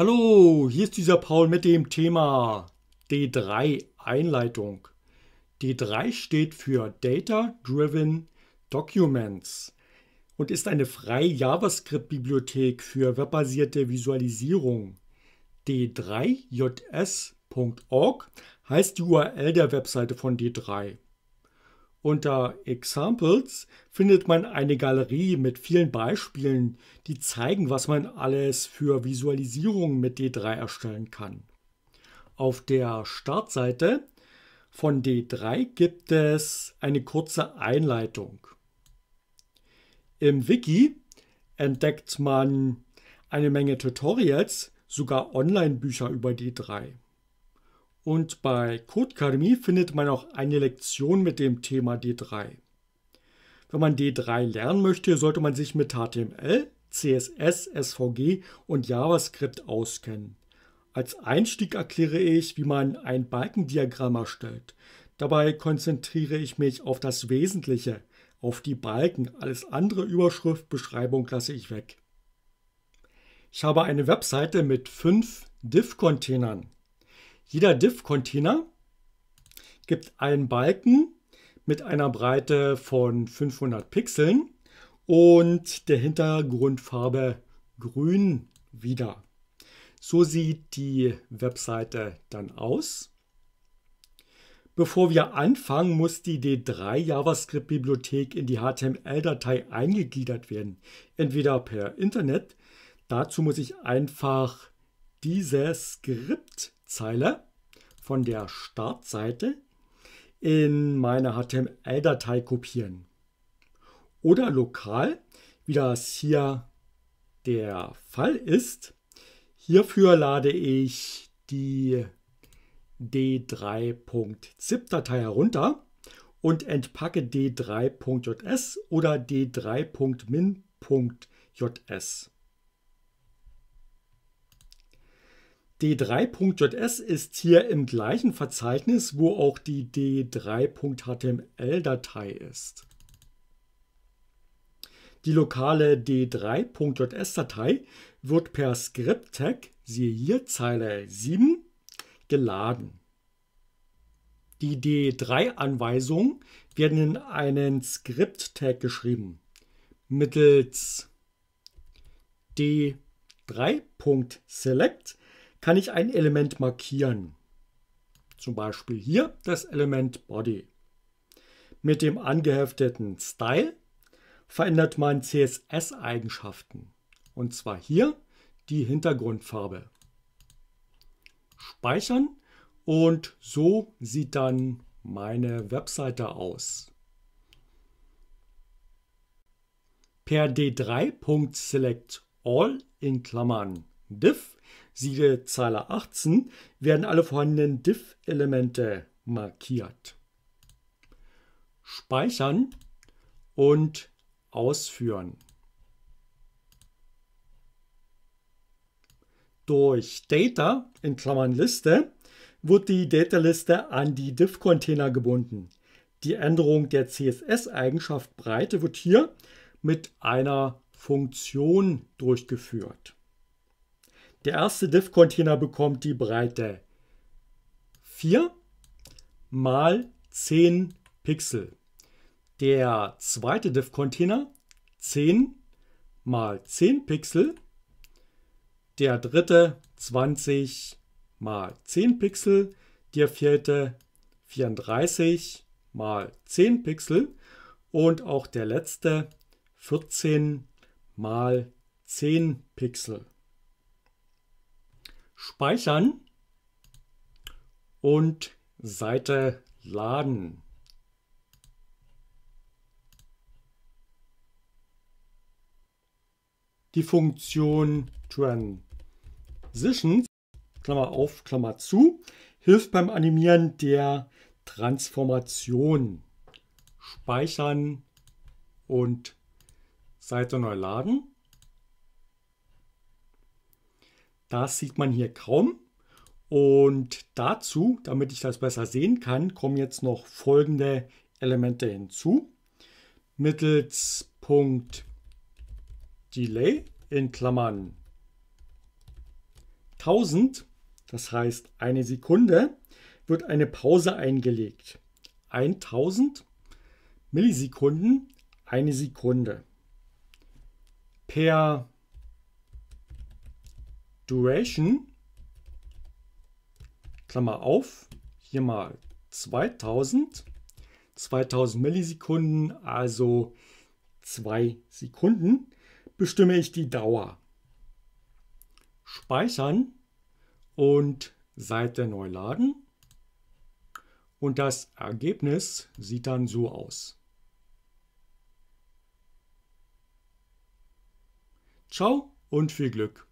Hallo, hier ist dieser Paul mit dem Thema D3 Einleitung. D3 steht für Data Driven Documents und ist eine freie JavaScript-Bibliothek für webbasierte Visualisierung. d3js.org heißt die URL der Webseite von D3. Unter Examples findet man eine Galerie mit vielen Beispielen, die zeigen, was man alles für Visualisierungen mit D3 erstellen kann. Auf der Startseite von D3 gibt es eine kurze Einleitung. Im Wiki entdeckt man eine Menge Tutorials, sogar Online-Bücher über D3. Und bei Code findet man auch eine Lektion mit dem Thema D3. Wenn man D3 lernen möchte, sollte man sich mit HTML, CSS, SVG und JavaScript auskennen. Als Einstieg erkläre ich, wie man ein Balkendiagramm erstellt. Dabei konzentriere ich mich auf das Wesentliche, auf die Balken. Alles andere Überschrift, Beschreibung lasse ich weg. Ich habe eine Webseite mit fünf Div-Containern. Jeder Div-Container gibt einen Balken mit einer Breite von 500 Pixeln und der Hintergrundfarbe grün wieder. So sieht die Webseite dann aus. Bevor wir anfangen, muss die D3 JavaScript-Bibliothek in die HTML-Datei eingegliedert werden. Entweder per Internet. Dazu muss ich einfach dieses Skript Zeile von der Startseite in meine HTML-Datei kopieren. Oder lokal, wie das hier der Fall ist. Hierfür lade ich die d3.zip-Datei herunter und entpacke d3.js oder d3.min.js. D3.js ist hier im gleichen Verzeichnis, wo auch die D3.html-Datei ist. Die lokale D3.js-Datei wird per Script-Tag, siehe hier Zeile 7, geladen. Die D3-Anweisungen werden in einen Script-Tag geschrieben. Mittels D3.select kann ich ein Element markieren. Zum Beispiel hier das Element Body. Mit dem angehefteten Style verändert man CSS-Eigenschaften. Und zwar hier die Hintergrundfarbe. Speichern und so sieht dann meine Webseite aus. Per d 3selectall in Klammern div Siegelzeiler 18 werden alle vorhandenen diff elemente markiert. Speichern und ausführen. Durch Data in Klammern Liste wird die Data-Liste an die diff container gebunden. Die Änderung der CSS-Eigenschaft Breite wird hier mit einer Funktion durchgeführt. Der erste Div-Container bekommt die Breite 4 mal 10 Pixel. Der zweite Div-Container 10 mal 10 Pixel. Der dritte 20 mal 10 Pixel. Der vierte 34 mal 10 Pixel. Und auch der letzte 14 mal 10 Pixel. Speichern und Seite laden. Die Funktion Transitions, Klammer auf, Klammer zu, hilft beim Animieren der Transformation. Speichern und Seite neu laden. Das sieht man hier kaum. Und dazu, damit ich das besser sehen kann, kommen jetzt noch folgende Elemente hinzu. Mittels Punkt Delay in Klammern 1000, das heißt eine Sekunde, wird eine Pause eingelegt. 1000 Millisekunden, eine Sekunde. Per Duration, Klammer auf, hier mal 2000, 2000 Millisekunden, also 2 Sekunden, bestimme ich die Dauer. Speichern und Seite neu laden. Und das Ergebnis sieht dann so aus. Ciao und viel Glück!